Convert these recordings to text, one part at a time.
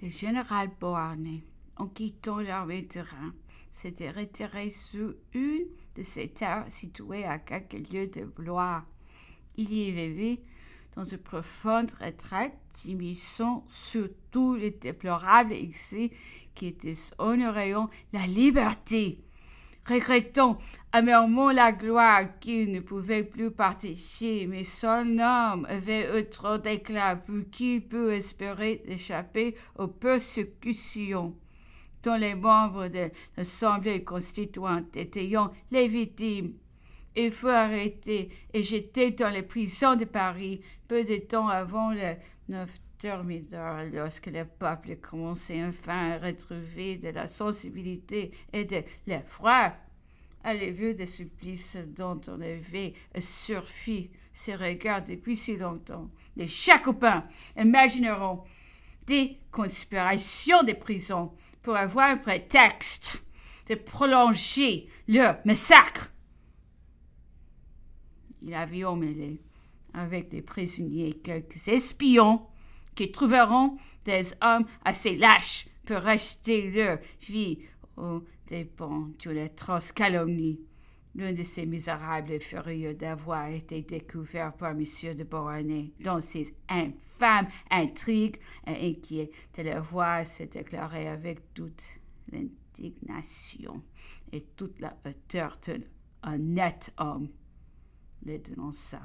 Le général Beauharnais, en quittant l'armée de Rhin, s'était retiré sous une de ses terres situées à quelques lieues de Blois. Il y vivait dans une profonde retraite qui sur tous les déplorables excès qui honorant la liberté regrettant amèrement la gloire qu'il ne pouvait plus partager, mais son homme avait eu trop d'éclat pour qu'il peut espérer échapper aux persécutions dont les membres de l'Assemblée constituante étaient les victimes. Il fut arrêté et jeté dans les prisons de Paris peu de temps avant le 9 lorsque le peuple commençait enfin à retrouver de la sensibilité et de l'effroi à vue des supplices dont on avait surfi ses regards depuis si longtemps. Les chacopins imagineront des conspirations des prisons pour avoir un prétexte de prolonger le massacre. Il avait mêlé avec des prisonniers quelques espions qui trouveront des hommes assez lâches pour acheter leur vie Dépend d'une les calomnie. L'un de ces misérables furieux d'avoir été découvert par M. de Beauharnais dans ses infâmes intrigues et inquiet de le voir se avec toute l'indignation et toute la hauteur d'un honnête homme. Le dénonça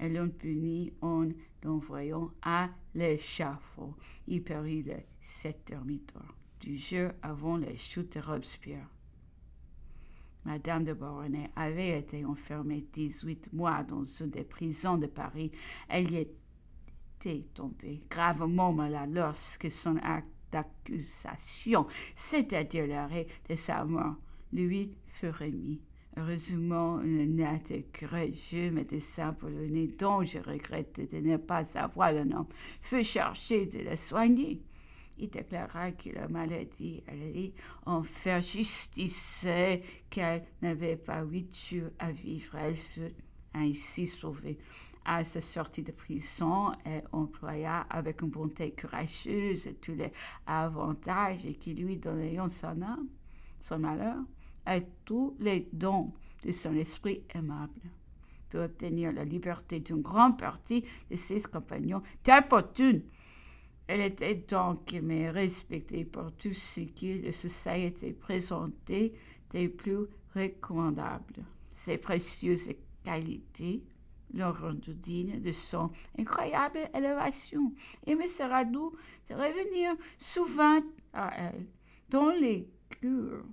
et l'on puni en l'envoyant à l'échafaud. Il de sept dormitoires du jeu avant les chute de Robespierre. Madame de Beauharnais avait été enfermée 18 mois dans une des prisons de Paris. Elle y était tombée gravement malade lorsque son acte d'accusation, c'est-à-dire l'arrêt de sa mort, lui fut remis. Heureusement, une nette et courageux médecin polonais dont je regrette de ne pas savoir le nom fut chargé de la soigner. Il déclara que la maladie allait en faire justice, et qu'elle n'avait pas huit jours à vivre. Elle fut ainsi sauvée. À sa sortie de prison, elle employa avec une bonté courageuse tous les avantages qui lui donnaient son âme, son malheur, et tous les dons de son esprit aimable pour obtenir la liberté d'une grande partie de ses compagnons. Telle fortune elle était donc aimée, respectée par tout ce qui, la société présentait des plus recommandables. Ses précieuses qualités l'ont rendu digne de son incroyable élévation et me sera doux de revenir souvent à elle dans les cures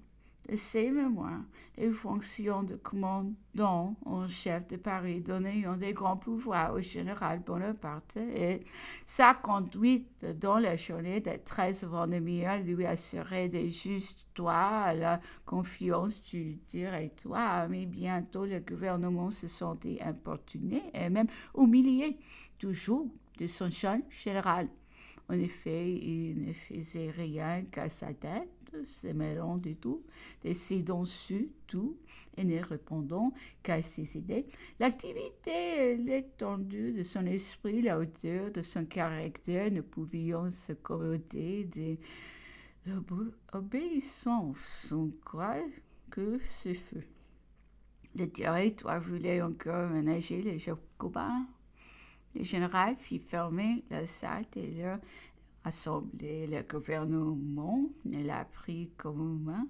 de ses mémoires, les fonctions de commandant en chef de Paris donnant des grands pouvoirs au général Bonaparte et sa conduite dans la journée des 13 vendémiaires lui assurait des justes droits à la confiance du directoire. Mais bientôt, le gouvernement se sentit importuné et même humilié, toujours de son jeune général. En effet, il ne faisait rien qu'à sa tête se mêlant du tout, décidant sur tout et ne répondant qu'à ses idées. L'activité l'étendue de son esprit, la hauteur de son caractère ne pouvions se commoder de l'obéissance, on croit que ce fut. Le territoire voulait encore ménager les Jacobins. Le général fit fermer la salle et leur Assemblée, le gouvernement ne l'a pris comme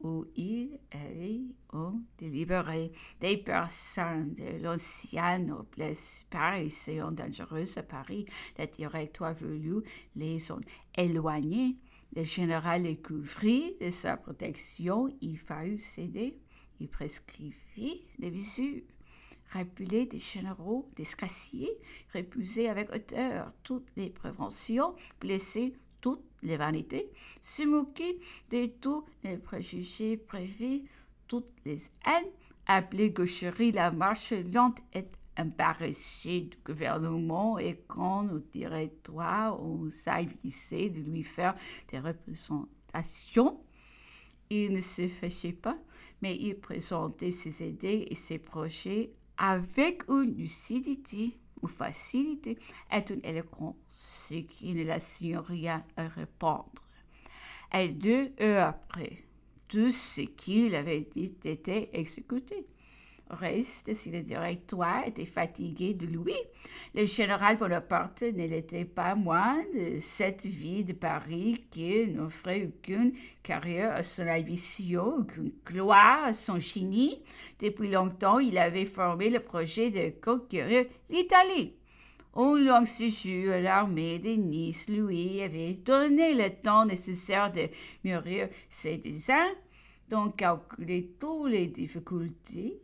où il et ont délibéré des personnes de l'ancienne noblesse parisienne dangereuse à Paris. Le directoire voulu les ont éloignés. Le général les couvrit de sa protection. Il fallut céder. Il prescrivit des visures rappeler des généraux, des scassiers, répuser avec hauteur toutes les préventions, blesser toutes les vanités, se moquer de tous les préjugés prévus, toutes les haines, appeler gaucherie la marche lente et embarrassée du gouvernement et quand nous dirait toi, on s'avisait de lui faire des représentations. Il ne se fâchait pas, mais il présentait ses idées et ses projets avec une lucidité ou facilité est une éloquence, ce qui ne signe rien à répondre. Et deux heures après, tout ce qu'il avait dit était exécuté. Reste, si le directoire était fatigué de lui. Le général Bonaparte n'était pas moins de cette vie de Paris qui n'offrait aucune carrière à son ambition, aucune gloire à son génie. Depuis longtemps, il avait formé le projet de conquérir l'Italie. Au long séjour à l'armée de Nice, Louis avait donné le temps nécessaire de mûrir ses désirs, donc calculer toutes les difficultés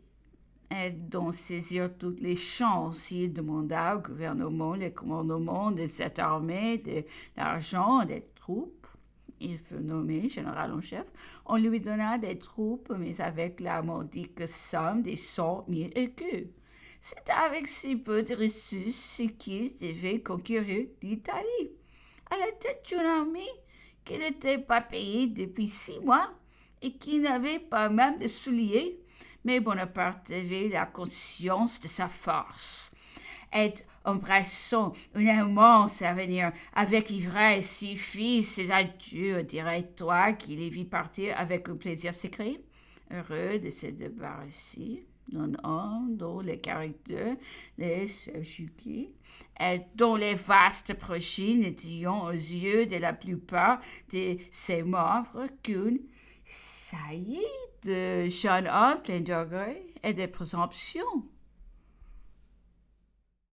et d'en saisir toutes les chances. Il demanda au gouvernement les commandements de cette armée, de l'argent, des troupes. Il fut nommé général en chef. On lui donna des troupes, mais avec la modique somme des cent mille écus. C'est avec si peu de ressources qu'il devait conquérir l'Italie. À la tête d'une armée qui n'était pas payée depuis six mois et qui n'avait pas même de souliers mais Bonaparte avait la conscience de sa force. Et embrassant un immense avenir avec ivresse, si fils, ses adieux, dirais-toi qui les vit partir avec un plaisir secret, heureux de se débarrasser d'un homme dont les caractères les subjuguaient et dont les vastes projets n'étaient aux yeux de la plupart de ses membres qu'une ça y est, de jeunes hommes pleins d'orgueil et de présomption,